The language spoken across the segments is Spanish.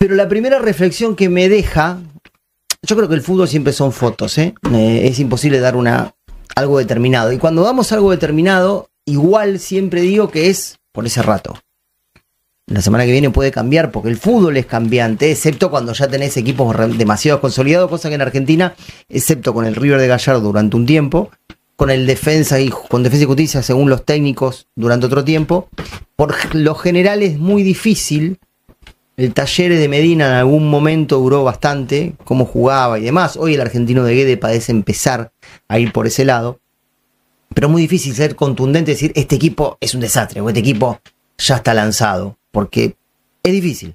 Pero la primera reflexión que me deja, yo creo que el fútbol siempre son fotos, ¿eh? Eh, es imposible dar una, algo determinado. Y cuando damos algo determinado, igual siempre digo que es por ese rato. La semana que viene puede cambiar porque el fútbol es cambiante, excepto cuando ya tenés equipos demasiado consolidados, cosa que en Argentina, excepto con el River de Gallardo durante un tiempo, con el defensa y con defensa y justicia según los técnicos durante otro tiempo, por lo general es muy difícil el taller de Medina en algún momento duró bastante, cómo jugaba y demás. Hoy el argentino de Guede parece empezar a ir por ese lado. Pero es muy difícil ser contundente y decir, este equipo es un desastre o este equipo ya está lanzado, porque es difícil.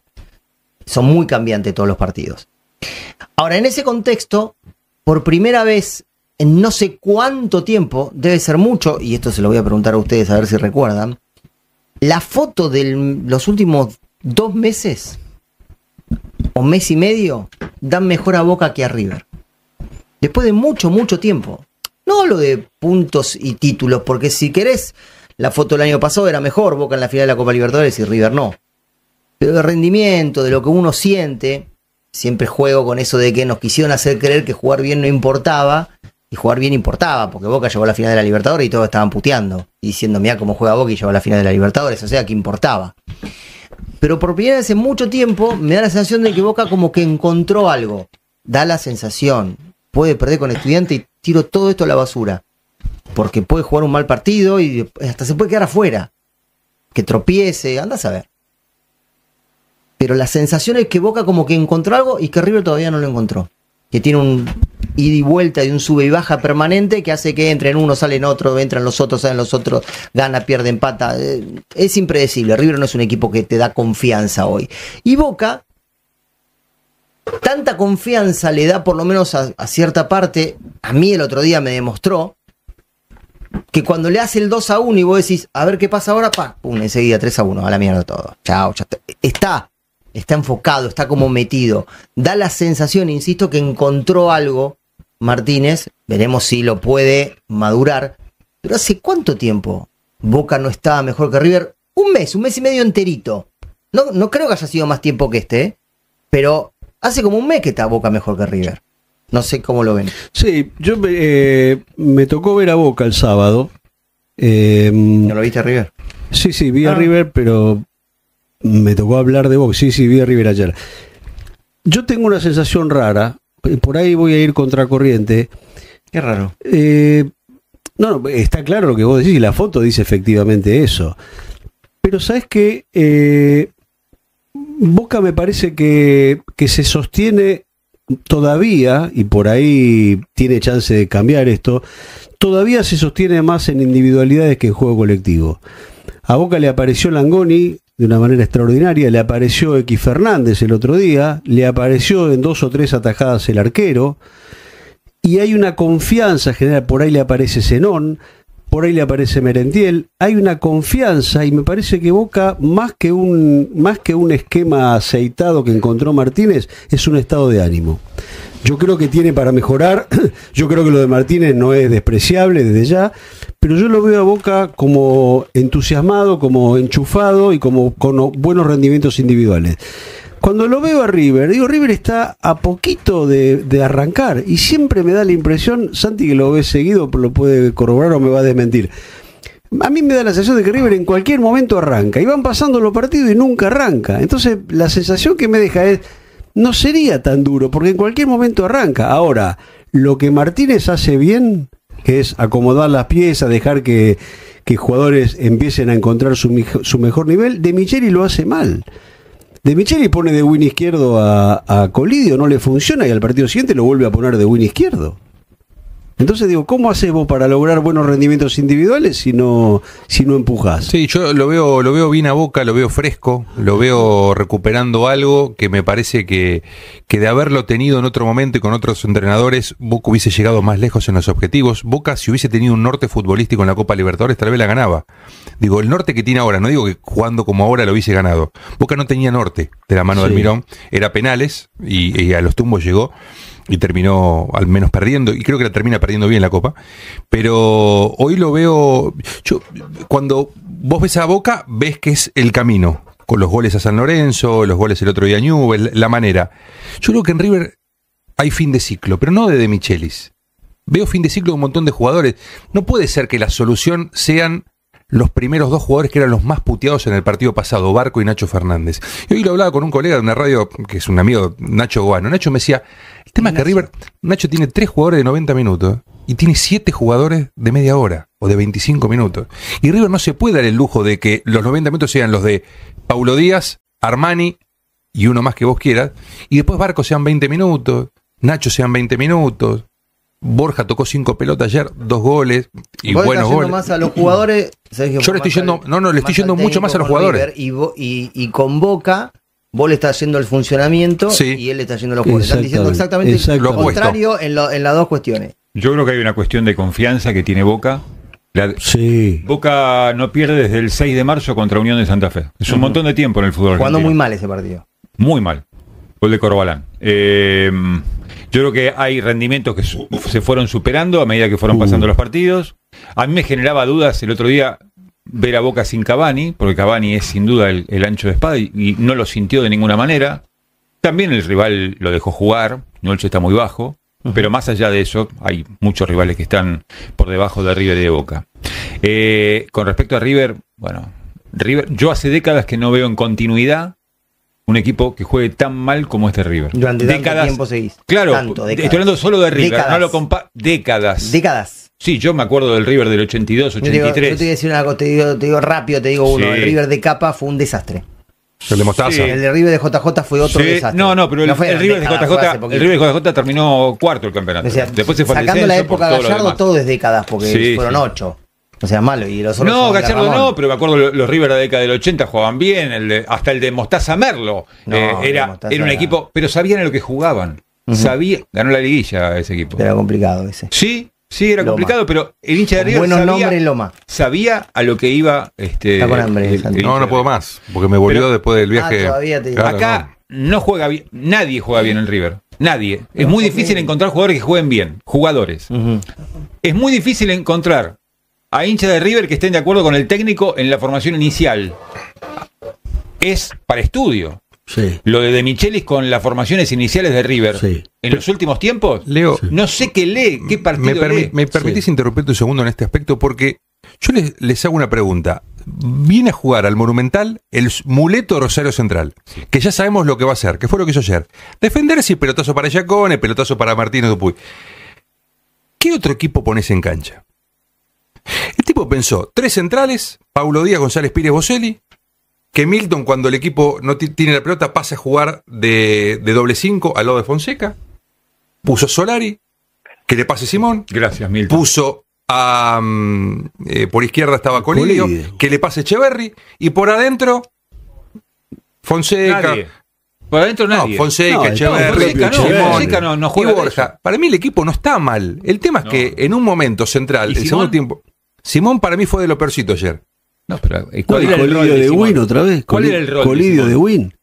Son muy cambiantes todos los partidos. Ahora, en ese contexto, por primera vez en no sé cuánto tiempo, debe ser mucho, y esto se lo voy a preguntar a ustedes a ver si recuerdan, la foto de los últimos dos meses o mes y medio dan mejor a Boca que a River. Después de mucho, mucho tiempo. No lo de puntos y títulos, porque si querés, la foto del año pasado era mejor, Boca en la final de la Copa Libertadores y River no. Pero de rendimiento, de lo que uno siente, siempre juego con eso de que nos quisieron hacer creer que jugar bien no importaba, y jugar bien importaba, porque Boca llegó a la final de la Libertadores y todos estaban puteando, y diciendo, mira cómo juega Boca y llegó a la final de la Libertadores, o sea que importaba pero por primera vez en mucho tiempo me da la sensación de que Boca como que encontró algo. Da la sensación. Puede perder con estudiante y tiro todo esto a la basura. Porque puede jugar un mal partido y hasta se puede quedar afuera. Que tropiece, anda a saber. Pero la sensación es que Boca como que encontró algo y que River todavía no lo encontró. Que tiene un y de vuelta de un sube y baja permanente que hace que entren uno, salen otro, entran los otros, salen los otros, gana, pierde, empata. Eh, es impredecible. River no es un equipo que te da confianza hoy. Y Boca, tanta confianza le da por lo menos a, cierta parte, a mí el otro día me demostró, que cuando le hace el 2 a 1 y vos decís, a ver qué pasa ahora, pa, pum, enseguida 3 a 1, a la mierda todo. Chao, está. Está enfocado, está como metido. Da la sensación, insisto, que encontró algo Martínez, veremos si lo puede madurar. Pero ¿hace cuánto tiempo Boca no estaba mejor que River? Un mes, un mes y medio enterito. No, no creo que haya sido más tiempo que este, ¿eh? pero hace como un mes que está Boca mejor que River. No sé cómo lo ven. Sí, yo me eh, tocó ver a Boca el sábado. Em, ¿No lo viste a River? Sí, sí, vi a ah. River, pero me tocó hablar de Boca. Sí, sí, vi a River ayer. Yo tengo una sensación rara eh, por ahí voy a ir contracorriente. Qué raro. Eh, no, está claro lo que vos decís y la foto dice efectivamente eso. Pero sabes que eh, Boca me parece que, que se sostiene todavía, y por ahí tiene chance de cambiar esto, todavía se sostiene más en individualidades que en juego colectivo. A Boca le apareció Langoni de una manera extraordinaria. Le apareció X Fernández el otro día, le apareció en dos o tres atajadas el arquero. Y hay una confianza general, por ahí le aparece Zenón, por ahí le aparece Merentiel, hay una confianza y me parece que Boca, más que un, más que un esquema aceitado que encontró Martínez, es un estado de ánimo. Yo creo que tiene para mejorar, yo creo que lo de Martínez no es despreciable desde ya, pero yo lo veo a Boca como entusiasmado, como enchufado y como con buenos rendimientos individuales. Cuando lo veo a River, digo, River está a poquito de, arrancar y siempre me da la impresión, Santi que lo ve seguido, lo puede corroborar o me va a desmentir. A mí me da la sensación de que River en cualquier momento arranca y van pasando los partidos y nunca arranca. Entonces la sensación que me deja es, no sería tan duro porque en cualquier momento arranca. Ahora, lo que Martínez hace bien, que es acomodar las piezas, dejar que, que jugadores empiecen a encontrar su, mejor nivel, de Micheli lo hace mal. De Micheli pone de win izquierdo a, a Colidio, no le funciona y al partido siguiente lo vuelve a poner de win izquierdo. Entonces digo, ¿cómo haces vos para lograr buenos rendimientos individuales si no, si no empujas? Sí, yo lo veo, lo veo bien a boca, lo veo fresco, lo veo recuperando algo que me parece que, de haberlo tenido en otro momento y con otros entrenadores, Boca hubiese llegado más lejos en los objetivos. Boca, si hubiese tenido un norte futbolístico en la Copa Libertadores, tal vez la ganaba. Digo, el norte que tiene ahora, no digo que jugando como ahora lo hubiese ganado. Boca no tenía norte de la mano del Mirón, era penales y a los tumbos llegó y terminó al menos perdiendo, y creo que la termina perdiendo bien la copa, pero hoy lo veo, yo, cuando vos ves a Boca, ves que es el camino, con los goles a San Lorenzo, los goles el otro día a la manera. Yo creo que en River hay fin de ciclo, pero no de De Michelis. Veo fin de ciclo de un montón de jugadores. No puede ser que la solución sean los primeros dos jugadores que eran los más puteados en el partido pasado, Barco y Nacho Fernández. Y hoy lo hablaba con un colega de una radio, que es un amigo, Nacho Guano. Nacho me decía, el tema es que River, Nacho tiene tres jugadores de 90 minutos y tiene siete jugadores de media hora o de 25 minutos. Y River no se puede dar el lujo de que los 90 minutos sean los de Paulo Díaz, Armani y uno más que vos quieras, y después Barco sean 20 minutos, Nacho sean 20 minutos, Borja tocó cinco pelotas ayer, dos goles y Borja buenos goles. más a los jugadores. Yo le estoy yendo, no, no, le estoy yendo mucho más a los jugadores. y, y, y convoca vos le haciendo el funcionamiento y él le está haciendo los juegos. Están diciendo exactamente lo contrario en, las dos cuestiones. Yo creo que hay una cuestión de confianza que tiene Boca. sí. Boca no pierde desde el 6 de marzo contra Unión de Santa Fe. Es un montón de tiempo en el fútbol. Jugando muy mal ese partido. Muy mal. Gol de Corbalán. Eh, yo creo que hay rendimientos que se fueron superando a medida que fueron uh. pasando los partidos. A mí me generaba dudas el otro día ver a Boca sin Cavani, porque Cavani es sin duda el, ancho de espada y, no lo sintió de ninguna manera. También el rival lo dejó jugar, Noche está muy bajo, pero más allá de eso, hay muchos rivales que están por debajo de River y de Boca. Eh, con respecto a River, bueno, River, yo hace décadas que no veo en continuidad un equipo que juegue tan mal como este River. Durante décadas, tanto tiempo Claro, estoy hablando solo de River, no lo décadas. Décadas. Sí, yo me acuerdo del River del 82, 83. Yo te digo, yo te voy a decir algo, te digo, te digo rápido, te digo uno. El River de capa fue un desastre. El de Mostaza. Sí. El de River de JJ fue otro desastre. No, no, pero el, River de JJ, de JJ terminó cuarto el campeonato. Después se fue Sacando la época de Gallardo, todo, es décadas, porque fueron ocho. O sea, malo. no, Gallardo no, pero me acuerdo los River de la década del 80 jugaban bien, el hasta el de Mostaza Merlo. Eh, era, era un equipo, pero sabían en lo que jugaban. Sabía, ganó la liguilla ese equipo. Era complicado ese. Sí, Sí, era complicado, pero el hincha de River sabía, a lo que iba. Este, no, no puedo más, porque me volvió después del viaje. Ah, Acá no. juega bien, nadie juega bien en River. Nadie. es muy difícil encontrar jugadores que jueguen bien, jugadores. Es muy difícil encontrar a hincha de River que estén de acuerdo con el técnico en la formación inicial. Es para estudio. Lo de, Michelis con las formaciones iniciales de River. En los últimos tiempos, Leo, no sé qué lee, qué partido Me, lee. me permitís interrumpirte un segundo en este aspecto porque yo les, hago una pregunta. Viene a jugar al Monumental el muleto Rosario Central, que ya sabemos lo que va a hacer, que fue lo que hizo ayer. Defenderse, pelotazo para Yacone, pelotazo para Martínez Dupuy. ¿Qué otro equipo pones en cancha? El tipo pensó, tres centrales, Paulo Díaz, González Pires, Boselli, que Milton, cuando el equipo no tiene la pelota, pase a jugar de, doble 5 al lado de Fonseca. Puso Solari, que le pase Simón. Gracias, Milton. Puso a. Mm, eh, por izquierda estaba Colillo, que le pase Echeverry. Y por adentro, Fonseca. Por adentro nadie. No, Fonseca, no, Fonseca, no, juega y Borja. Para mí el equipo no está mal. El tema es que en un momento central, el segundo tiempo. Simón para mí fue de lo peorcito ayer. No, pero eh, ¿cuál era el colidio de Win otra vez? ¿Cuál, era el de Win.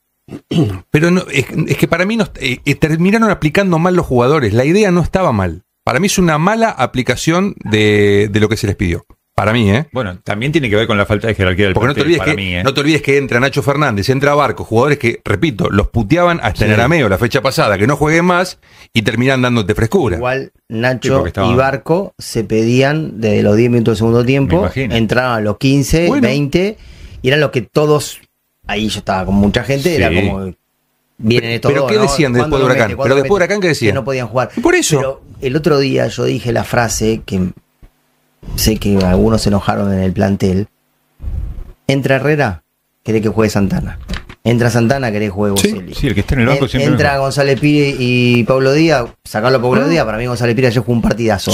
Pero no, es, que para mí no, eh, eh, terminaron aplicando mal los jugadores. La idea no estaba mal. Para mí es una mala aplicación de lo que se les pidió. Para mí, ¿eh? Bueno, también tiene que ver con la falta de jerarquía del partido, no te olvides que, ¿eh? No te olvides que entra Nacho Fernández, entra Barco, jugadores que, repito, los puteaban hasta sí. en Arameo la fecha pasada, que no jueguen más y terminan dándote frescura. Igual Nacho y Barco se pedían desde los 10 minutos del segundo tiempo, entraban a los 15, 20, y eran los que todos, ahí yo estaba con mucha gente, era como vienen estos ¿Pero qué decían después de Huracán? ¿Pero después de Huracán qué decían? Que no podían jugar. Por eso. Pero el otro día yo dije la frase que sé que algunos se enojaron en el plantel. Entra Herrera, Quiere que juegue Santana. Entra Santana, Quiere que juegue Bocelli. Entra González Pires y Pablo Díaz, sacarlo a Pablo ah. Díaz, para mí González Pires ayer jugó un partidazo.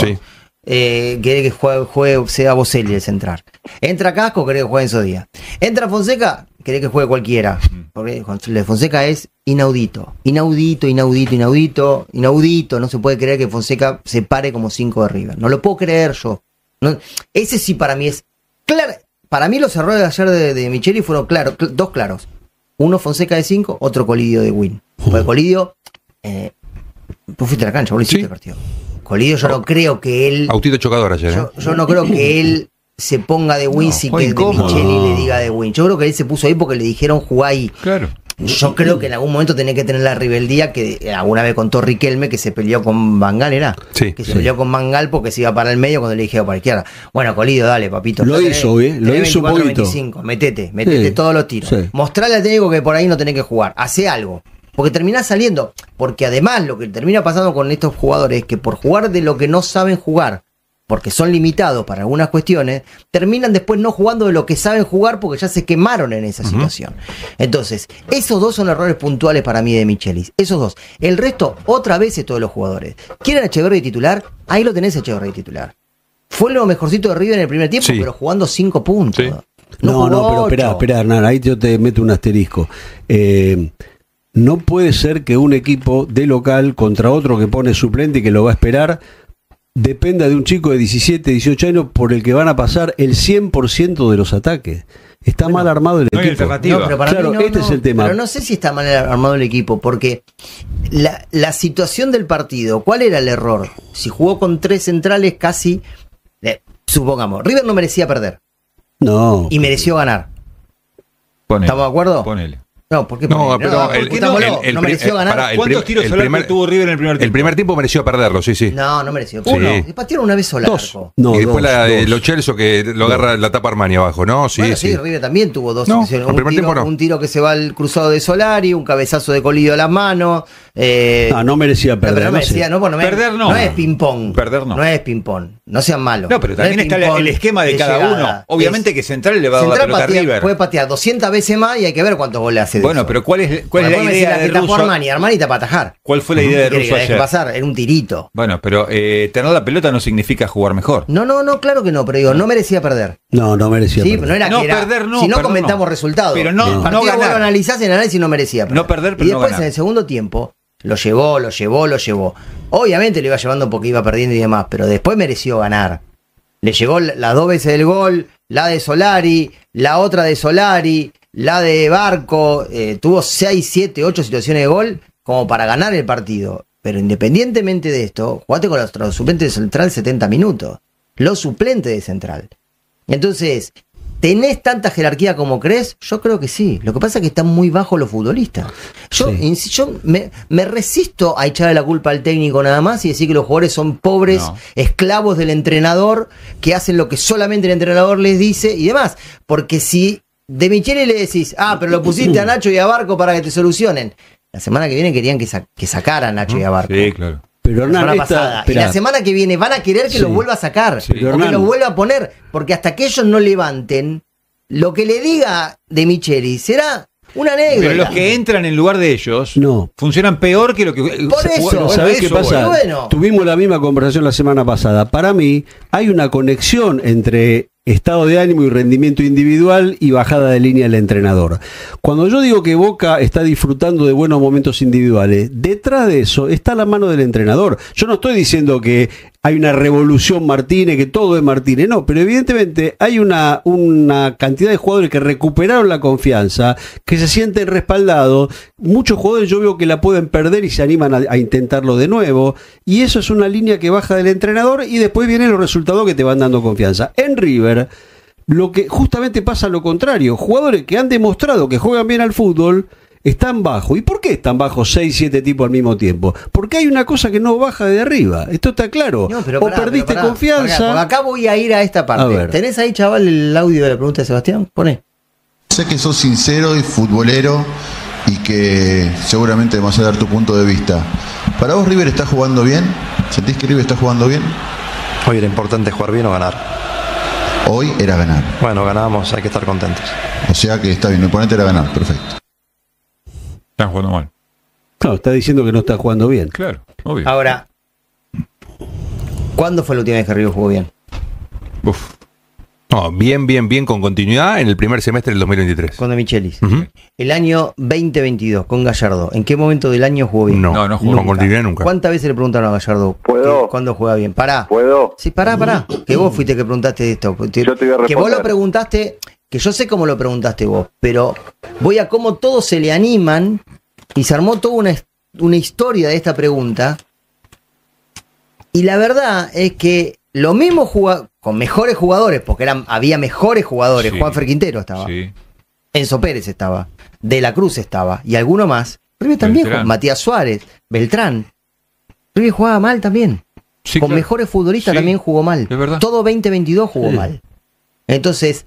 Eh, quiere que juegue, juegue sea Boselli el central. Entra Casco, quiere que juegue en su día Entra Fonseca, quiere que juegue cualquiera. Mm. Porque Fonseca es inaudito. Inaudito, inaudito, inaudito, inaudito. No se puede creer que Fonseca se pare como cinco de River. No lo puedo creer yo. No, ese sí para mí es claro. Para mí los errores de ayer de, Micheli fueron claros dos claros. Uno Fonseca de 5, otro Colidio de Win. Porque Colidio, eh, tú fuiste a la cancha, vos lo hiciste el partido. Colidio yo no oh. creo que él... Autito chocador ayer. Yo, ¿eh? yo no creo que él se ponga de Win sin que de Micheli le diga de Win. Yo creo que él se puso ahí porque le dijeron jugá ahí. Claro. Yo creo que en algún momento tenía que tener la rebeldía que eh, alguna vez contó Riquelme que se peleó con Mangal, ¿era? Sí. Que se peleó con Mangal porque se iba para el medio cuando le dije oh, para izquierda. Bueno, Colido, dale, papito. Lo hizo, ¿eh? Lo hizo 25, metete, metete todos los tiros. Sí. Mostrarle al técnico que por ahí no tenés que jugar. Hace algo. Porque termina saliendo. Porque además lo que termina pasando con estos jugadores es que por jugar de lo que no saben jugar, porque son limitados para algunas cuestiones, terminan después no jugando de lo que saben jugar porque ya se quemaron en esa situación. Entonces, esos dos son errores puntuales para mí de Michelis. Esos dos. El resto, otra vez, es todos los jugadores. ¿Quieren a y titular? Ahí lo tenés a Echeverri titular. Fue lo mejorcito de River en el primer tiempo, pero jugando cinco puntos. No, no, pero espera, espera, Hernán, ahí yo te meto un asterisco. Eh, no puede ser que un equipo de local contra otro que pone suplente y que lo va a esperar dependa de un chico de 17, 18 años por el que van a pasar el 100% de los ataques. Está mal armado el equipo. No, claro, este es el tema. Pero no sé si está mal armado el equipo, porque la, situación del partido, ¿cuál era el error? Si jugó con tres centrales casi, eh, supongamos, River no merecía perder. No. Y mereció ganar. ¿Estamos de acuerdo? Ponele. No, ¿por qué? No, pero el, el, no mereció eh, ganar. ¿Cuántos tiros el primer, tuvo River en el primer tiempo? El primer tiempo mereció perderlo, sí, sí. No, no mereció. Uno. Sí. Patearon una vez sola. Dos. No, y después dos, la de los que lo agarra la tapa Armani abajo, ¿no? Sí, sí, sí. River también tuvo dos el primer tiempo no. Un tiro que se va al cruzado de Solari, un cabezazo de colido a la mano. Eh, no, ah, no merecía perder. No, no, perder no. No es ping-pong. Perder no. No es ping-pong. No sean malos. No, pero también está el esquema de, cada uno. Obviamente que Central le va a dar la pelota patea, River. Puede patear 200 veces más y hay que ver cuántos goles hace. bueno, pero ¿cuál es, cuál bueno, es la idea de Russo? Armani, Armani está para atajar. ¿Cuál fue la idea de Russo ayer? pasar, era un tirito. Bueno, pero eh, tener la pelota no significa jugar mejor. No, no, no, claro que no, pero digo, no merecía perder. No, no merecía sí, perder. No, era no que era, perder no. Si no comentamos resultados. Pero no, no, ganar. Vos lo analizás en análisis no merecía perder. No perder, pero Y después en el segundo tiempo lo llevó, lo llevó, lo llevó. Obviamente lo iba llevando porque iba perdiendo y demás, pero después mereció ganar. Le llegó las dos veces del gol, la de Solari, la otra de Solari, la de Barco. Eh, tuvo 6, 7, 8 situaciones de gol como para ganar el partido. Pero independientemente de esto, jugate con los suplentes de Central 70 minutos. Los suplentes de Central. Entonces, ¿Tenés tanta jerarquía como crees? Yo creo que sí. Lo que pasa es que están muy bajos los futbolistas. Yo, yo me, resisto a echarle la culpa al técnico nada más y decir que los jugadores son pobres, esclavos del entrenador, que hacen lo que solamente el entrenador les dice y demás. Porque si de Michele le decís, ah, pero lo pusiste a Nacho y a Barco para que te solucionen. La semana que viene querían que, que sacaran a Nacho y a Barco. Sí, claro. Pero la semana la semana que viene van a querer que lo vuelva a sacar. que lo vuelva a poner. Porque hasta que ellos no levanten, lo que le diga de Micheli será una negra Pero los que entran en lugar de ellos no. funcionan peor que lo que. Por eso, qué pasa? Tuvimos la misma conversación la semana pasada. Para mí, hay una conexión entre estado de ánimo y rendimiento individual y bajada de línea del entrenador. Cuando yo digo que Boca está disfrutando de buenos momentos individuales, detrás de eso está la mano del entrenador. Yo no estoy diciendo que hay una revolución Martínez, que todo es Martínez. No, pero evidentemente hay una, una cantidad de jugadores que recuperaron la confianza, que se sienten respaldados. Muchos jugadores yo veo que la pueden perder y se animan a, intentarlo de nuevo. Y eso es una línea que baja del entrenador y después vienen los resultados que te van dando confianza. En River, lo que justamente pasa lo contrario. Jugadores que han demostrado que juegan bien al fútbol están bajo. ¿Y por qué están bajos bajo 6, 7 tipos al mismo tiempo? Porque hay una cosa que no baja de arriba. Esto está claro. o perdiste confianza. acá voy a ir a esta parte. ¿Tenés ahí, chaval, el audio de la pregunta de Sebastián? pone Sé que sos sincero y futbolero y que seguramente vas a dar tu punto de vista. ¿Para vos River está jugando bien? ¿Sentís que River está jugando bien? Hoy era importante jugar bien o ganar. Hoy era ganar. Bueno, ganamos, hay que estar contentos. O sea que está bien, lo importante era ganar, perfecto. Están jugando mal. No, está diciendo que no está jugando bien. Claro, obvio. Ahora, ¿cuándo fue la última vez que Río jugó bien? Uf. No, bien, bien, bien, con continuidad en el primer semestre del 2023. Con De Michelis. El año 2022, con Gallardo. ¿En qué momento del año jugó bien? No, no, jugó con continuidad nunca. ¿Cuántas veces le preguntaron a Gallardo ¿Puedo? cuándo juega bien? Pará. ¿Puedo? Sí, pará, pará. Que vos fuiste que preguntaste esto. Yo te a que vos lo preguntaste que yo sé cómo lo preguntaste vos, pero voy a cómo todos se le animan y se armó toda una, una historia de esta pregunta. Y la verdad es que lo mismo jugó con mejores jugadores, porque había mejores jugadores, Juan Ferquintero estaba, Enzo Pérez estaba, De la Cruz estaba, y alguno más. River también Matías Suárez, Beltrán. River jugaba mal también. con mejores futbolistas también jugó mal. Todo 2022 jugó mal. Entonces,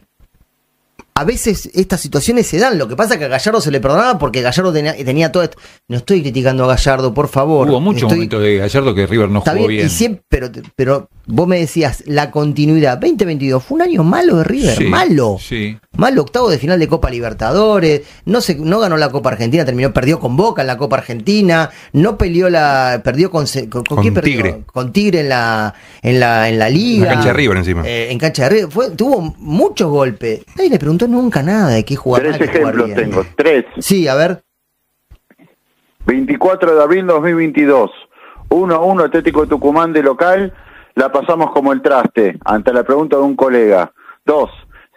a veces estas situaciones se dan. Lo que pasa es que a Gallardo se le perdonaba porque Gallardo tenía, tenía todo esto. No estoy criticando a Gallardo, por favor. Hubo muchos momentos de Gallardo que River no jugó bien. pero, pero vos me decías, la continuidad. 2022 fue un año malo de River, malo. Sí mal octavo de final de Copa Libertadores, no se, no ganó la Copa Argentina, terminó, perdió con Boca en la Copa Argentina, no peleó la, perdió con, con, Tigre. Con Tigre en la, en la, en la liga. Eh, en cancha de River encima. en cancha de fue, tuvo muchos golpes. Nadie le preguntó nunca nada de qué jugar Tres ejemplos tengo, tres. Sí, a ver. 24 de abril 2022, 1-1 Atlético de Tucumán de local, la pasamos como el traste, ante la pregunta de un colega. Dos,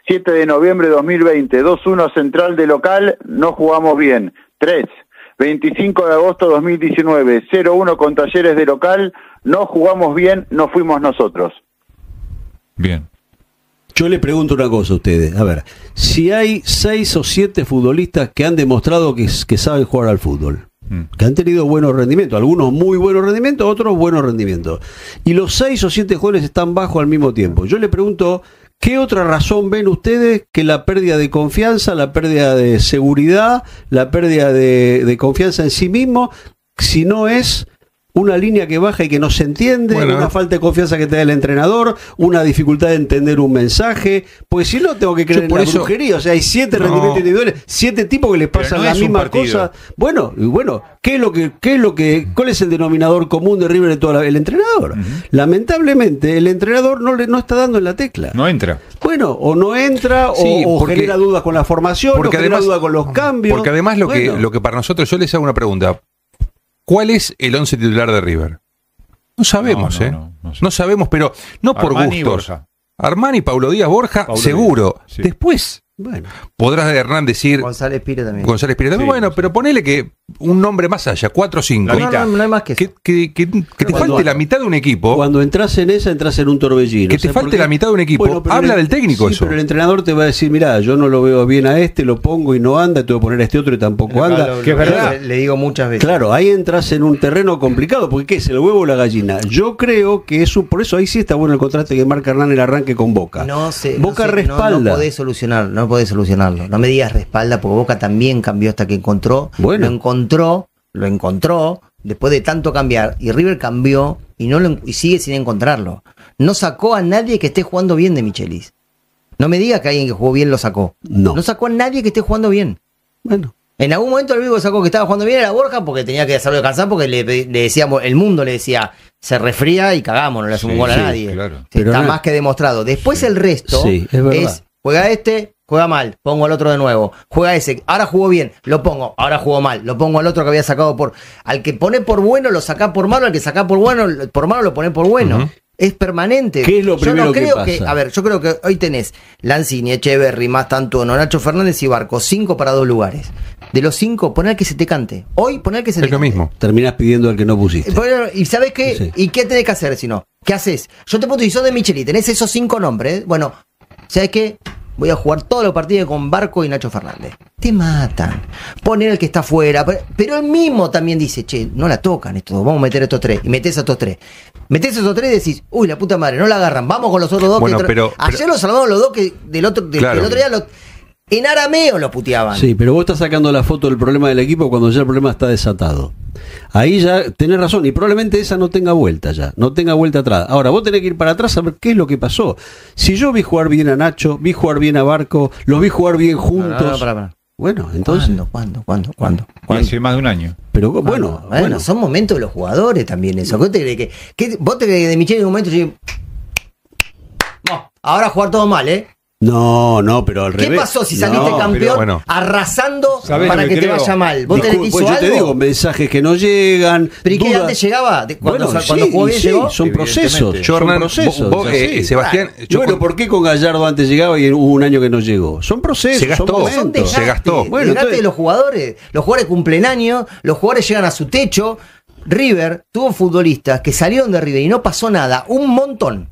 7 de noviembre de 2020, 2-1 Central de local, no jugamos bien. 3. 25 de agosto de 2019, 0-1 con Talleres de local, no jugamos bien, no fuimos nosotros. Bien. Yo le pregunto una cosa a ustedes. A ver, si hay 6 o 7 futbolistas que han demostrado que, saben jugar al fútbol, mm. que han tenido buenos rendimientos, algunos muy buenos rendimientos, otros buenos rendimientos, y los 6 o 7 jugadores están bajos al mismo tiempo. Yo le pregunto ¿Qué otra razón ven ustedes que la pérdida de confianza, la pérdida de seguridad, la pérdida de, confianza en sí mismo, si no es una línea que baja y que no se entiende, una eh. falta de confianza que te da el entrenador, una dificultad de entender un mensaje. Pues si no, tengo que creer por en la eso, brujería. O sea, hay siete rendimientos individuales, siete tipos que les pasan las mismas cosas. Bueno, y bueno, ¿qué es lo que, qué es lo que, cuál es el denominador común de River de toda la, el entrenador? Lamentablemente, el entrenador no le no está dando en la tecla. No entra. Bueno, o no entra, o, genera dudas con la formación, o genera dudas con los cambios. Porque además lo que lo que para nosotros, yo les hago una pregunta. ¿Cuál es el once titular de River? No sabemos, ¿eh? No, sabemos, pero no por gustos. Y Armani, Paulo Díaz, Borja, seguro. Después, bueno. Podrás Hernán decir. González Pire también. González Pire también. bueno, pero ponele que un nombre más allá, cuatro o 5. No, más que, que, te falte la mitad de un equipo. Cuando entras en esa, entras en un torbellino. Que te falte la mitad de un equipo. Habla del técnico eso. Pero el entrenador te va a decir, mirá, yo no lo veo bien a este, lo pongo y no anda, te voy a poner a este otro y tampoco anda. que es verdad. Le, digo muchas veces. Claro, ahí entras en un terreno complicado, porque ¿qué es el huevo o la gallina? Yo creo que eso, por eso ahí sí está bueno el contraste que marca Hernán el arranque con Boca. No sé. Boca respalda. No, podés solucionar, ¿no? no solucionarlo. No me digas respalda, porque Boca también cambió hasta que encontró. Bueno. Lo encontró, lo encontró, después de tanto cambiar. Y River cambió y, no lo, sigue sin encontrarlo. No sacó a nadie que esté jugando bien de Michelis. No me digas que alguien que jugó bien lo sacó. No. No sacó a nadie que esté jugando bien. Bueno. En algún momento el único sacó que estaba jugando bien la Borja porque tenía que hacerlo descansar porque le, decíamos, el mundo le decía, se resfría y cagamos, no le hace a nadie. Está más que demostrado. Después el resto es, juega este, juega mal, pongo al otro de nuevo, juega ese, ahora jugó bien, lo pongo, ahora jugó mal, lo pongo al otro que había sacado por. Al que pone por bueno lo saca por malo, al que saca por bueno, por malo lo pone por bueno. Es permanente. creo que, A ver, yo creo que hoy tenés Lanzini, Echeverry, más tanto Nacho Fernández y Barco, cinco para dos lugares. De los cinco, el que se te cante. Hoy, el que se te cante. Es lo mismo. Terminás pidiendo al que no pusiste. Eh, y sabes qué, ¿y qué tenés que hacer si no? ¿Qué haces? Yo te pongo, y sos de Micheli, tenés esos cinco nombres. Bueno, ¿sabes qué? voy a jugar todos los partidos con Barco y Nacho Fernández. Te matan. Poner al que está afuera. Pero él mismo también dice, che, no la tocan estos dos, vamos a meter a estos tres. Y metes a estos tres. Metes a estos tres y decís, uy, la puta madre, no la agarran, vamos con los otros dos. pero, Ayer los salvamos los dos que del otro, del, otro día los en arameo lo puteaban. Sí, pero vos estás sacando la foto del problema del equipo cuando ya el problema está desatado. Ahí ya tenés razón, y probablemente esa no tenga vuelta ya, no tenga vuelta atrás. Ahora, vos tenés que ir para atrás a ver qué es lo que pasó. Si yo vi jugar bien a Nacho, vi jugar bien a Barco, los vi jugar bien juntos. Bueno, entonces. ¿Cuándo? ¿Cuándo? ¿Cuándo? ¿Cuándo? Hace más de un año. Pero bueno, bueno, son momentos de los jugadores también eso. ¿Vos te que, vos te de Michel en un momento ahora jugar todo mal, ¿eh? No, no, pero al revés. ¿Qué pasó si saliste campeón arrasando para que, te vaya mal? ¿Vos te pues yo te digo, mensajes que no llegan. ¿Pero y qué antes llegaba? Cuando, Son procesos. Yo, procesos, eh, Sebastián. bueno, ¿por qué con Gallardo antes llegaba y hubo un año que no llegó? Son procesos. Se gastó. Son se gastó. Bueno, los jugadores. Los jugadores cumplen año, los jugadores llegan a su techo, River tuvo futbolistas que salieron de River y no pasó nada, un montón,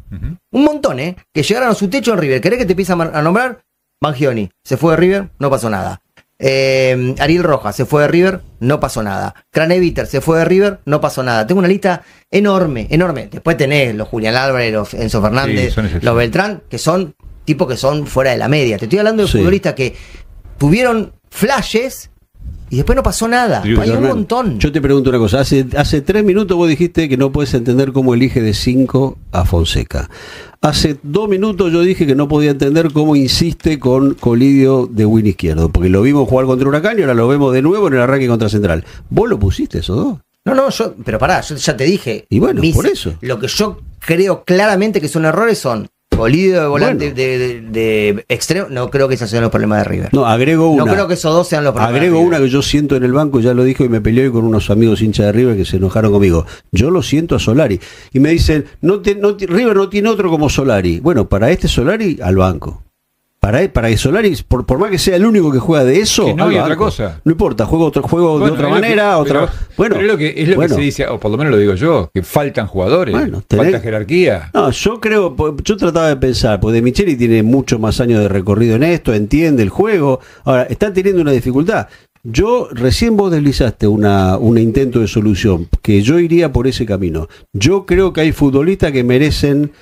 un montón, ¿eh? Que llegaron a su techo en River. ¿Querés que te empiece a nombrar? Mangioni se fue de River, no pasó nada. Eh, Ariel Rojas se fue de River, no pasó nada. Craneviter se fue de River, no pasó nada. Tengo una lista enorme, enorme. Después tenés los Julián Álvarez, los Enzo Fernández, los Beltrán, que son tipos que son fuera de la media. Te estoy hablando de futbolistas que tuvieron flashes y después no pasó nada. Yo, un montón. Yo te pregunto una cosa. Hace, hace tres minutos vos dijiste que no puedes entender cómo elige de cinco a Fonseca. Hace dos minutos yo dije que no podía entender cómo insiste con Colidio de Win Izquierdo. Porque lo vimos jugar contra Huracán y ahora lo vemos de nuevo en el arranque contra Central. Vos lo pusiste, esos dos. No, no, yo, pero pará, yo ya te dije. Y bueno, por eso. Lo que yo creo claramente que son errores son Pulido de volante de, extremo, no creo que esos sean los problemas de River. No, agrego una. No creo que esos dos sean los problemas. Agrego una que yo siento en el banco, ya lo dijo y me peleé con unos amigos hinchas de River que se enojaron conmigo. Yo lo siento a Solari. Y me dicen, no, te, no River no tiene otro como Solari. Bueno, para este Solari, al banco. Para, para Solaris, por, más que sea el único que juega de eso, no No importa, juego otro juego de otra manera, otra. Pero, bueno, es lo, que, se dice, o por lo menos lo digo yo, que faltan jugadores, falta jerarquía. No, yo creo, yo trataba de pensar, pues De Micheli tiene muchos más años de recorrido en esto, entiende el juego. Ahora, están teniendo una dificultad. Yo recién vos deslizaste una, un intento de solución, que yo iría por ese camino. Yo creo que hay futbolistas que merecen